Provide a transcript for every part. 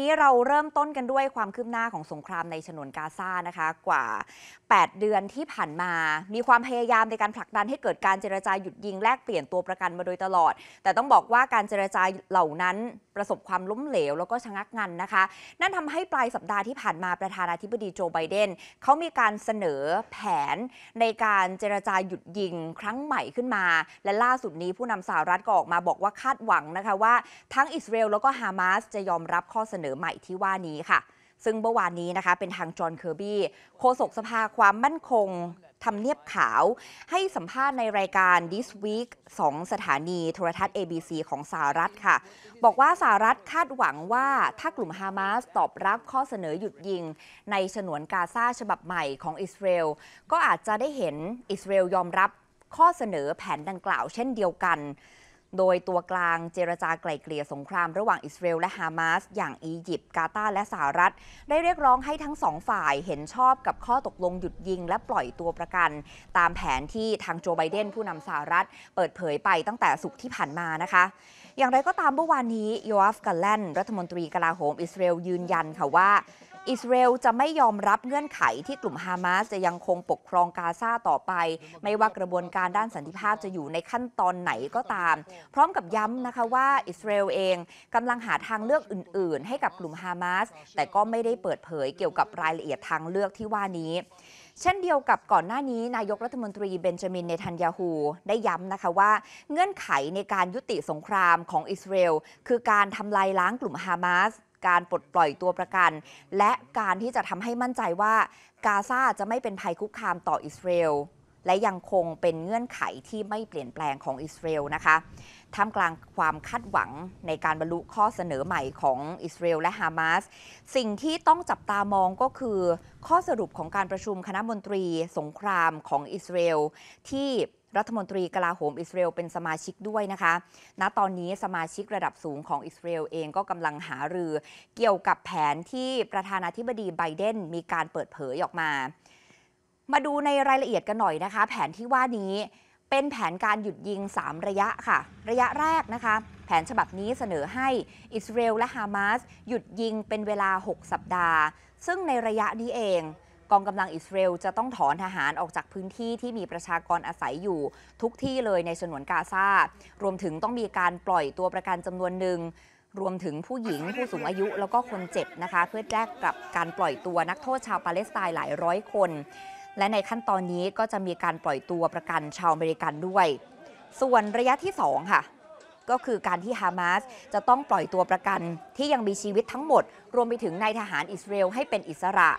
นี้เราเริ่มต้นกันด้วยความคืบหน้าของสงครามในฉนวนกาซานะคะกว่า 8 เดือนที่ผ่านมามีความพยายามในการผลักดันให้เกิดการเจรจาหยุดยิงแลกเปลี่ยนตัวประกันมาโดยตลอดแต่ต้องบอกว่าการเจรจาเหล่านั้นประสบความล้มเหลวแล้วก็ชะงักงันนะคะ นั่นทำให้ปลายสัปดาห์ที่ผ่านมาประธานาธิบดีโจไบเดนเขามีการเสนอแผนในการเจรจาหยุดยิง ครั้งใหม่ขึ้นมา และล่าสุดนี้ผู้นำสหรัฐก็ออกมาบอกว่าคาดหวังนะคะว่า ทั้งอิสราเอลแล้วก็ฮามาสจะยอมรับข้อเสนอนอใหม่ที่ว่านี้ค่ะ ซึ่งเมื่อวานนี้นะคะเป็นทางจอห์นเคอร์บี้โฆษกสภาความมั่นคงทำเนียบขาว ให้สัมภาษณ์ในรายการ This Week 2 สถานีโทรทัศน์ ABC ของสหรัฐค่ะ บอกว่าสหรัฐคาดหวังว่าถ้ากลุ่มฮามาสตอบรับข้อเสนอหยุดยิงในฉนวนกาซาฉบับใหม่ของอิสราเอลก็อาจจะได้เห็นอิสราเอลยอมรับข้อเสนอแผนดังกล่าว เช่นเดียวกันโดยตัวกลางเจรจาไกล่เกลี่ยสงครามระหว่างอิสราเอลและฮามาสอย่างอียิปต์กาตาร์และสหรัฐได้เรียกร้องให้ทั้งสองฝ่ายเห็นชอบกับข้อตกลงหยุดยิงและปล่อยตัวประกัน ตามแผนที่ทางโจไบเดนผู้นำสหรัฐเปิดเผยไปตั้งแต่สุกที่ผ่านมานะคะ อย่างไรก็ตามเมื่อวานนี้โยอฟกัลแลนรัฐมนตรีกลาโหมอิสราเอลยืนยันค่ะว่าอิสราเอลจะไม่ยอมรับเงื่อนไขที่กลุ่มฮามาสจะยังคงปกครองกาซาต่อไป ไม่ว่ากระบวนการด้านสันติภาพจะอยู่ในขั้นตอนไหนก็ตาม พร้อมกับย้ำนะคะว่าอิสราเอลเองกำลังหาทางเลือกอื่นๆ ให้กับกลุ่มฮามาส แต่ก็ไม่ได้เปิดเผยเกี่ยวกับรายละเอียดทางเลือกที่ว่านี้ เช่นเดียวกับก่อนหน้านี้นายกรัฐมนตรีเบนจามินเนทันยาฮูได้ย้ำนะคะว่า เงื่อนไขในการยุติสงครามของอิสราเอลคือการทำลายล้างกลุ่มฮามาสการปลดปล่อยตัวประกันและการที่จะทำให้มั่นใจว่ากาซาจะไม่เป็นภัยคุกคามต่ออิสราเอลและยังคงเป็นเงื่อนไขที่ไม่เปลี่ยนแปลงของอิสราเอลนะคะท่ามกลางความคาดหวังในการบรรลุข้อเสนอใหม่ของอิสราเอลและฮามาสสิ่งที่ต้องจับตามองก็คือ ข้อสรุปของการประชุมคณะมนตรีสงครามของอิสราเอลที่รัฐมนตรีกลาโหมอิสราเอลเป็นสมาชิกด้วยนะคะ ณตอนนี้สมาชิกระดับสูงของอิสราเอลเองก็กำลังหารือ เกี่ยวกับแผนที่ประธานาธิบดีไบเดนมีการเปิดเผยออกมา มาดูในรายละเอียดกันหน่อยนะคะแผนที่ว่านี้เป็นแผนการหยุดยิง 3 ระยะค่ะ ระยะแรกนะคะแผนฉบับนี้เสนอให้อิสราเอลและฮามาสหยุดยิงเป็นเวลา 6 สัปดาห์ ซึ่งในระยะนี้เองกองกำลังอิสราเอลจะต้องถอนทหารออกจากพื้นที่ที่มีประชากรอาศัยอยู่ ทุกที่เลยในฉนวนกาซา รวมถึงต้องมีการปล่อยตัวประกันจำนวนหนึ่ง รวมถึงผู้หญิง ผู้สูงอายุ แล้วก็คนเจ็บนะคะ เพื่อแลกกับการปล่อยตัวนักโทษชาวปาเลสไตน์หลายร้อยคน และในขั้นตอนนี้ก็จะมีการปล่อยตัวประกันชาวอเมริกันด้วย ส่วนระยะที่ 2 ค่ะ ก็คือการที่ฮามาสจะต้องปล่อยตัวประกันที่ยังมีชีวิตทั้งหมด รวมไปถึงนายทหารอิสราเอลให้เป็นอิสระ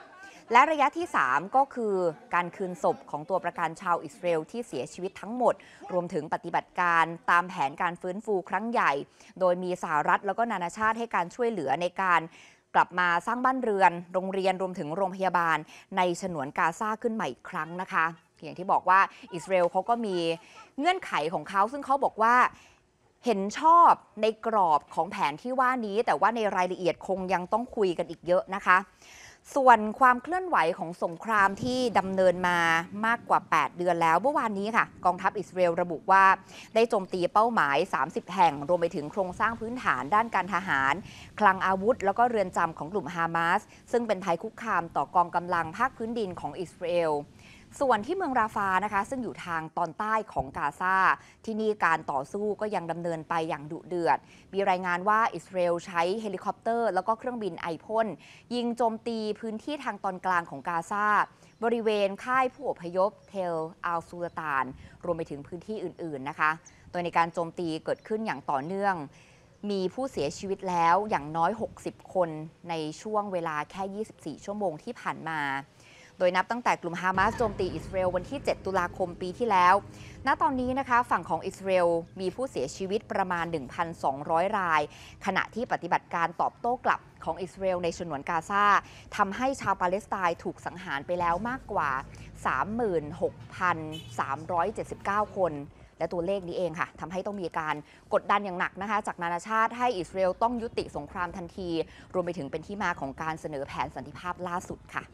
และระยะที่ 3 ก็คือการคืนศพของตัวประกันชาวอิสราเอลที่เสียชีวิตทั้งหมด รวมถึงปฏิบัติการตามแผนการฟื้นฟูครั้งใหญ่ โดยมีสหรัฐแล้วก็นานาชาติให้การช่วยเหลือในการกลับมาสร้างบ้านเรือน โรงเรียนรวมถึงโรงพยาบาล ในฉนวนกาซาขึ้นใหม่อีกครั้งนะคะ อย่างที่บอกว่าอิสราเอลเขาก็มีเงื่อนไขของเขาซึ่งเขาบอกว่าเห็นชอบในกรอบของแผนที่ว่านี้ แต่ว่าในรายละเอียดคงยังต้องคุยกันอีกเยอะนะคะส่วนความเคลื่อนไหวของสงครามที่ดำเนินมามากกว่า 8 เดือนแล้วเมื่อวานนี้ค่ะ กองทัพอิสราเอลระบุว่า ได้โจมตีเป้าหมาย 30 แห่งรวมไปถึงโครงสร้างพื้นฐานด้านการทหาร คลังอาวุธแล้วก็เรือนจำของกลุ่มฮามาสซึ่งเป็นภัยคุกคามต่อกองกำลังภาคพื้นดินของอิสราเอลส่วนที่เมืองราฟา นะคะ ซึ่งอยู่ทางตอนใต้ของกาซา ที่นี่การต่อสู้ก็ยังดำเนินไปอย่างดุเดือด มีรายงานว่าอิสราเอลใช้เฮลิคอปเตอร์ แล้วก็เครื่องบินไอพ่น ยิงโจมตีพื้นที่ทางตอนกลางของกาซาบริเวณค่ายผู้อพยพเทลอาลซูลตาน รวมไปถึงพื้นที่อื่นๆนะคะ โดยในการโจมตีเกิดขึ้นอย่างต่อเนื่อง มีผู้เสียชีวิตแล้วอย่างน้อย 60 คนในช่วงเวลาแค่ 24 ชั่วโมงที่ผ่านมาโดยนับตั้งแต่กลุ่มฮามาส โจมตีอิสราเอลวันที่ 7 ตุลาคมปีที่แล้ว ณ ตอนนี้นะคะ ฝั่งของอิสราเอลมีผู้เสียชีวิตประมาณ 1,200 ราย ขณะที่ปฏิบัติการตอบโต้กลับของอิสราเอลในชนวนกาซาทำให้ชาวปาเลสไตน์ถูกสังหารไปแล้วมากกว่า 36,379 คน และตัวเลขนี้เองค่ะทำให้ต้องมีการกดดันอย่างหนักนะคะ จากนานาชาติให้อิสราเอลต้องยุติสงครามทันที รวมไปถึงเป็นที่มาของการเสนอแผนสันติภาพล่าสุดค่ะ